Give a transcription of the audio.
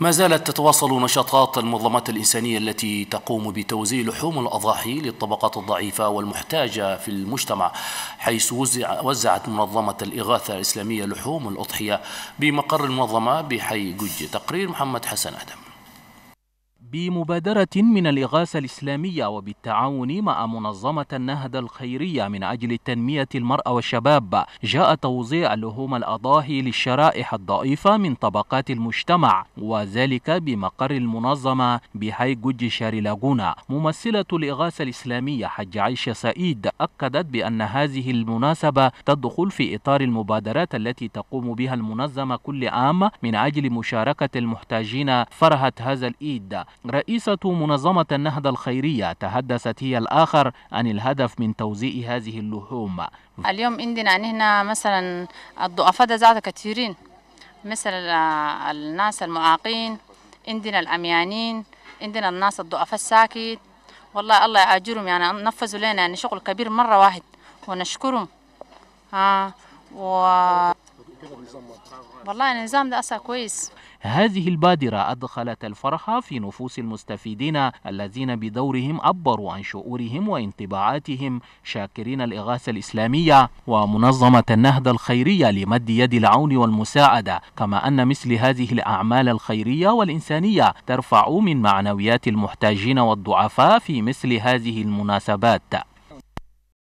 ما زالت تتواصل نشاطات المنظمات الإنسانية التي تقوم بتوزيع لحوم الأضاحي للطبقات الضعيفة والمحتاجة في المجتمع حيث وزع وزعت منظمة الإغاثة الإسلامية لحوم الأضحية بمقر المنظمة بحي قج تقرير محمد حسن أدم بمبادرة من الإغاثة الإسلامية وبالتعاون مع منظمة النهضة الخيرية من أجل تنمية المرأة والشباب جاء توزيع لحوم الأضاهي للشرائح الضعيفة من طبقات المجتمع وذلك بمقر المنظمة بحي جوج شاري لاغونا ممثلة الإغاثة الإسلامية حج عيشة سعيد أكدت بأن هذه المناسبة تدخل في إطار المبادرات التي تقوم بها المنظمة كل عام من أجل مشاركة المحتاجين فرحة هذا الإيد رئيسة منظمة النهضة الخيرية تحدثت هي الآخر عن الهدف من توزيع هذه اللحوم اليوم عندنا يعني هنا مثلا الضعفاء ذات كثيرين مثل الناس المعاقين عندنا الأميانين عندنا الناس الضعفاء الساكت والله الله يأجرهم يعني نفذوا لنا يعني شغل كبير مرة واحد ونشكرهم آه و والله النظام ده أثر كويس هذه البادرة أدخلت الفرح في نفوس المستفيدين الذين بدورهم عبروا عن شعورهم وانطباعاتهم شاكرين الإغاثة الإسلامية ومنظمة النهضة الخيرية لمد يد العون والمساعدة كما أن مثل هذه الأعمال الخيرية والإنسانية ترفع من معنويات المحتاجين والضعفاء في مثل هذه المناسبات